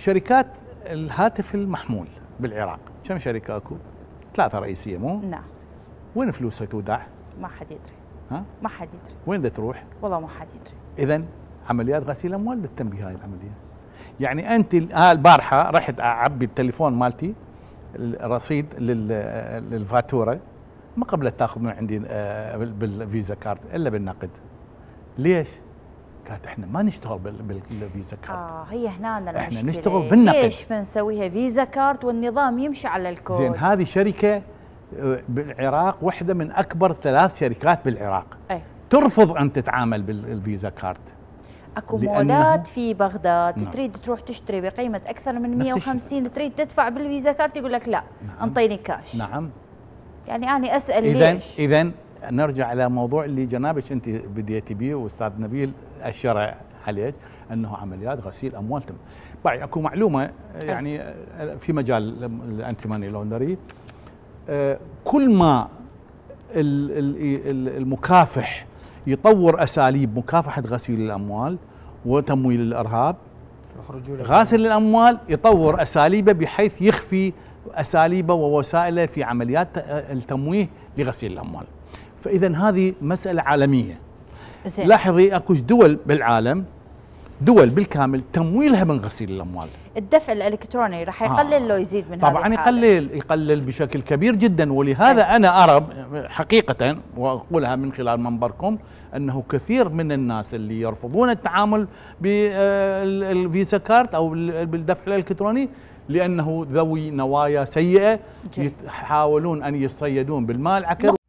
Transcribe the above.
شركات الهاتف المحمول بالعراق كم شركه اكو؟ ثلاثه رئيسيه مو؟ نعم وين فلوسها تودع؟ ما حد يدري ها؟ ما حد يدري وين تروح؟ والله ما حد يدري اذا عمليات غسيل اموال للتنبيه هاي العمليه يعني انت آه، البارحه رحت اعبي التليفون مالتي الرصيد للفاتوره ما قبلت تاخذ من عندي آه، بالفيزا كارد الا بالنقد ليش؟ الشركات احنا ما نشتغل بالفيزا كارد اه هي هنا المشكله احنا نشتغل بالنقد ليش ما نسويها فيزا كارد والنظام يمشي على الكود زين هذه شركه آه، بالعراق واحده من اكبر ثلاث شركات بالعراق أي. ترفض ان تتعامل بالفيزا كارد اكو مولات في نعم. بغداد نعم. تريد تروح تشتري بقيمه اكثر من 150 تريد تدفع بالفيزا كارد يقول لك لا نعم. انطيني كاش نعم يعني انا اسال إذن ليش اذا نرجع الى موضوع اللي جنابك انت بديتي به واستاذ نبيل اشر عليه انه عمليات غسيل اموال تم طيب، اكو معلومه يعني آه، في مجال الانتي ماني لوندري آه، كل ما المكافح يطور اساليب مكافحه غسيل الاموال وتمويل الارهاب غاسل الاموال يطور اساليبه بحيث يخفي اساليبه ووسائله في عمليات آه، التمويه لغسيل الاموال فاذا هذه مساله عالميه زين. لاحظي اكو دول بالعالم دول بالكامل تمويلها من غسيل الاموال الدفع الالكتروني راح آه. يقلل لو يزيد من طبعا يقلل يقلل بشكل كبير جدا ولهذا أي. انا ارى حقيقه واقولها من خلال منبركم انه كثير من الناس اللي يرفضون التعامل بالفيزا آه، كارت او بالدفع الالكتروني لانه ذوي نوايا سيئه جي. يحاولون ان يتصيدون بالمال عكر